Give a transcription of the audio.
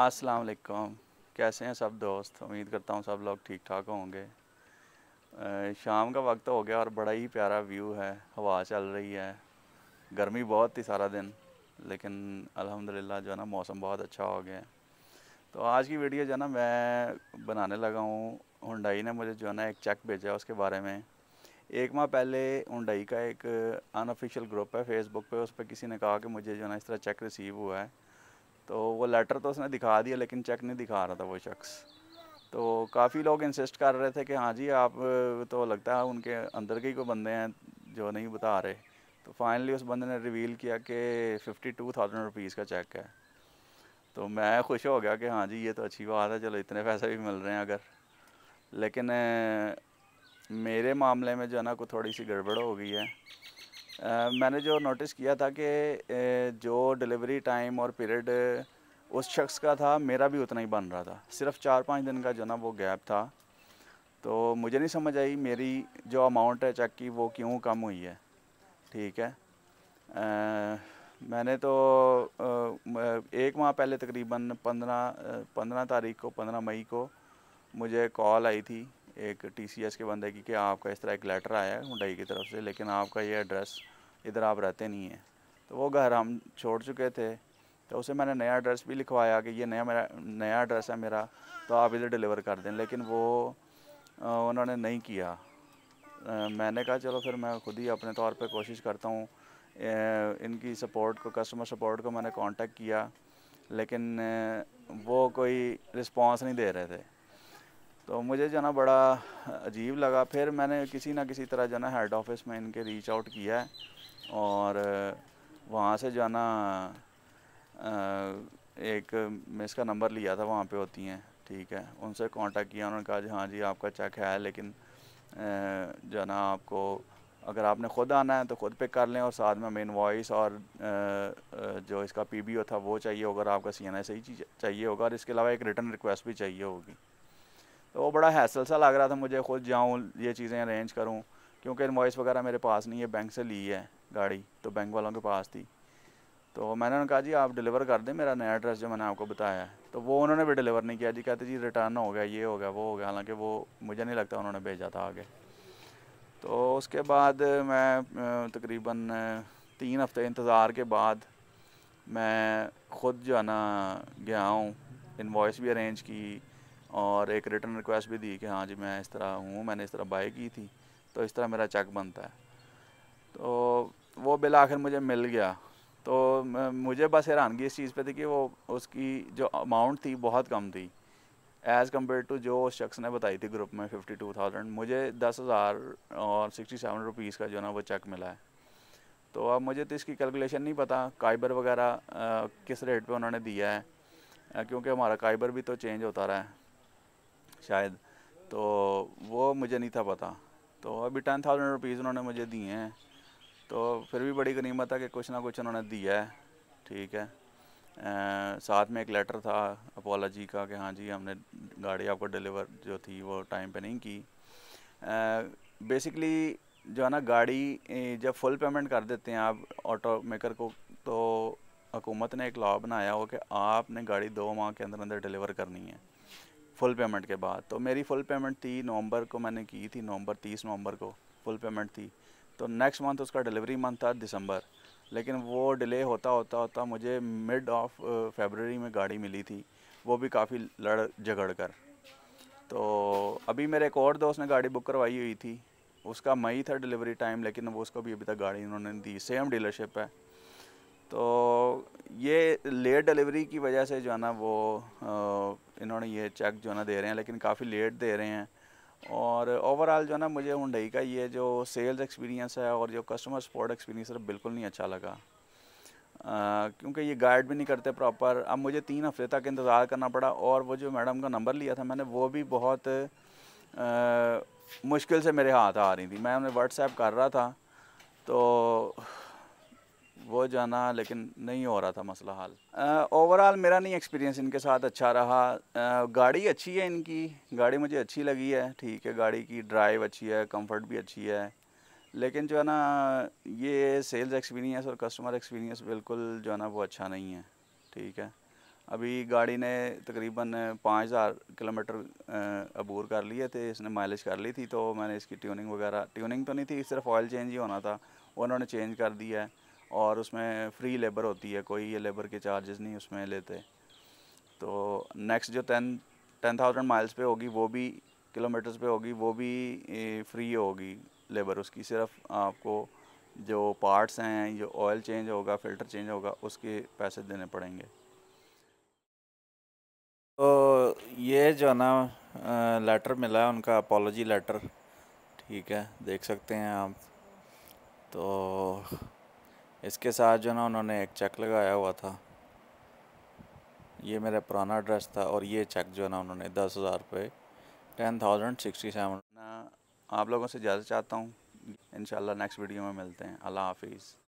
अस्सलाम वालेकुम कैसे हैं सब दोस्त उम्मीद करता हूँ सब लोग ठीक ठाक होंगे शाम का वक्त हो गया और बड़ा ही प्यारा व्यू है हवा चल रही है गर्मी बहुत थी सारा दिन लेकिन अल्हम्दुलिल्लाह जो है ना मौसम बहुत अच्छा हो गया तो आज की वीडियो जो है ना मैं बनाने लगा हूँ हुंडई ने मुझे जो है ना एक चेक भेजा है उसके बारे में एक माह पहले हुंडई का एक अनऑफिशियल ग्रुप है फेसबुक पे उस पर किसी ने कहा कि मुझे जो है ना इस तरह चेक रिसीव हुआ है तो वो लेटर तो उसने दिखा दिया लेकिन चेक नहीं दिखा रहा था वो शख्स तो काफ़ी लोग इंसिस्ट कर रहे थे कि हाँ जी आप तो लगता है उनके अंदर के ही कोई बंदे हैं जो नहीं बता रहे तो फाइनली उस बंदे ने रिवील किया कि फ़िफ्टी टू थाउजेंड रुपीज़ का चेक है तो मैं खुश हो गया कि हाँ जी ये तो अच्छी बात है चलो इतने पैसे भी मिल रहे हैं अगर लेकिन मेरे मामले में जो है ना को थोड़ी सी गड़बड़ हो गई है मैंने जो नोटिस किया था कि जो डिलीवरी टाइम और पीरियड उस शख्स का था मेरा भी उतना ही बन रहा था सिर्फ चार पाँच दिन का जो ना वो गैप था तो मुझे नहीं समझ आई मेरी जो अमाउंट है चेक की वो क्यों कम हुई है ठीक है आ, मैंने तो आ, एक माह पहले तकरीबन पंद्रह पंद्रह तारीख को पंद्रह मई को मुझे कॉल आई थी एक टीसीएस के बंदे की कि आपका इस तरह एक लेटर आया है हुडाई की तरफ से लेकिन आपका ये एड्रेस इधर आप रहते नहीं हैं तो वो घर हम छोड़ चुके थे तो उसे मैंने नया एड्रेस भी लिखवाया कि ये नया मेरा नया एड्रेस है मेरा तो आप इधर डिलीवर कर दें लेकिन वो उन्होंने नहीं किया मैंने कहा चलो फिर मैं खुद ही अपने तौर पर कोशिश करता हूँ इनकी सपोर्ट को कस्टमर सपोर्ट को मैंने कॉन्टेक्ट किया लेकिन वो कोई रिस्पांस नहीं दे रहे थे तो मुझे जो ना बड़ा अजीब लगा फिर मैंने किसी ना किसी तरह जो ना हेड ऑफिस में इनके रीच आउट किया है और वहाँ से जो ना एक मिस का नंबर लिया था वहाँ पे होती हैं ठीक है उनसे कांटेक्ट किया उन्होंने कहा जी हाँ जी आपका चेक है लेकिन जो ना आपको अगर आपने खुद आना है तो खुद पिक कर लें और साथ में मेन वॉइस और जो इसका पीबीओ था वो चाहिए होगा और आपका सी एन आई चाहिए होगा और इसके अलावा एक रिटर्न रिक्वेस्ट भी चाहिए होगी तो वो बड़ा हैसल सा लग रहा था मुझे खुद जाऊँ ये चीज़ें अरेंज करूँ क्योंकि इन्वाइस वगैरह मेरे पास नहीं है बैंक से ली है गाड़ी तो बैंक वालों के पास थी तो मैंने उन्होंने कहा जी आप डिलीवर कर दें मेरा नया एड्रेस जो मैंने आपको बताया है तो वो उन्होंने भी डिलीवर नहीं किया जी कहते जी रिटर्न हो गया ये हो गया वो हो गया हालांकि वो मुझे नहीं लगता उन्होंने भेजा था आगे तो उसके बाद मैं तकरीबन तीन हफ्ते इंतज़ार के बाद मैं ख़ुद जो है ना गया हूँ इन्वाइस भी अरेंज की और एक रिटर्न रिक्वेस्ट भी दी कि हाँ जी मैं इस तरह हूँ मैंने इस तरह बाई की थी तो इस तरह मेरा चेक बनता है तो वो बिल आखिर मुझे मिल गया तो मुझे बस हैरानगी इस चीज़ पे थी कि वो उसकी जो अमाउंट थी बहुत कम थी एज़ कम्पेयर टू जो उस शख्स ने बताई थी ग्रुप में फिफ्टी टू थाउजेंड मुझे दस हज़ार और सिक्सटी सेवन रुपीज़ का जो है ना वो चेक मिला है तो अब मुझे तो इसकी कैलकुलेशन नहीं पता काइबर वगैरह किस रेट पे उन्होंने दिया है क्योंकि हमारा काइबर भी तो चेंज होता रहा है शायद तो वो मुझे नहीं था पता तो अभी टेन थाउजेंड रुपीज़ उन्होंने मुझे दिए हैं तो फिर भी बड़ी गनीमत है कि कुछ ना कुछ उन्होंने दिया है ठीक है आ, साथ में एक लेटर था अपोलॉजी का कि हाँ जी हमने गाड़ी आपको डिलीवर जो थी वो टाइम पे नहीं की आ, बेसिकली जो है ना गाड़ी जब फुल पेमेंट कर देते हैं आप ऑटो मेकर को तो हुकूमत ने एक लॉ बनाया हो कि आपने गाड़ी दो माह के अंदर अंदर डिलीवर करनी है फुल पेमेंट के बाद तो मेरी फुल पेमेंट थी नवंबर को मैंने की थी नवंबर तीस नवंबर को फुल पेमेंट थी तो नेक्स्ट मंथ उसका डिलीवरी मंथ था दिसंबर लेकिन वो डिले होता होता होता मुझे मिड ऑफ फेबररी में गाड़ी मिली थी वो भी काफ़ी लड़ झगड़ कर तो अभी मेरे एक और दोस्त ने गाड़ी बुक करवाई हुई थी उसका मई था डिलीवरी टाइम लेकिन वो उसको भी अभी तक गाड़ी उन्होंने दी सेम डीलरशिप है तो ये लेट डिलीवरी की वजह से जो है ना वो इन्होंने ये चेक जो है ना दे रहे हैं लेकिन काफ़ी लेट दे रहे हैं और ओवरऑल जो है ना मुझे हुडई का ये जो सेल्स एक्सपीरियंस है और जो कस्टमर सपोर्ट एक्सपीरियंस है बिल्कुल नहीं अच्छा लगा क्योंकि ये गाइड भी नहीं करते प्रॉपर अब मुझे तीन हफ्ते तक इंतज़ार करना पड़ा और वो जो मैडम का नंबर लिया था मैंने वो भी बहुत आ, मुश्किल से मेरे हाथ आ रही थी मैं उन्हें व्हाट्सएप कर रहा था तो वो जाना लेकिन नहीं हो रहा था मसला हाल ओवरऑल मेरा नहीं एक्सपीरियंस इनके साथ अच्छा रहा आ, गाड़ी अच्छी है इनकी गाड़ी मुझे अच्छी लगी है ठीक है गाड़ी की ड्राइव अच्छी है कंफर्ट भी अच्छी है लेकिन जो है ना ये सेल्स एक्सपीरियंस और कस्टमर एक्सपीरियंस बिल्कुल जो है ना वो अच्छा नहीं है ठीक है अभी गाड़ी ने तकरीबन पाँच हज़ार किलोमीटर अबूर कर लिए थे इसने माइलेज कर ली थी तो मैंने इसकी ट्यूनिंग वगैरह ट्यूनिंग तो नहीं थी सिर्फ ऑयल चेंज ही होना था उन्होंने चेंज कर दिया है और उसमें फ्री लेबर होती है कोई ये लेबर के चार्जेस नहीं उसमें लेते तो नेक्स्ट जो टेन टेन थाउजेंड माइल्स पे होगी वो भी किलोमीटर्स पे होगी वो भी फ्री होगी लेबर उसकी सिर्फ आपको जो पार्ट्स हैं जो ऑयल चेंज होगा फ़िल्टर चेंज होगा उसके पैसे देने पड़ेंगे तो ये जो है ना लेटर मिला है उनका अपॉलोजी लेटर ठीक है देख सकते हैं आप तो इसके साथ जो ना उन्होंने एक चेक लगाया हुआ था ये मेरा पुराना एड्रेस था और ये चेक जो है ना उन्होंने दस हज़ार रुपये टेन थाउजेंड सिक्सटी सेवन आप लोगों से इजाज़त चाहता हूँ इन नेक्स्ट वीडियो में मिलते हैं अल्लाह हाफिज़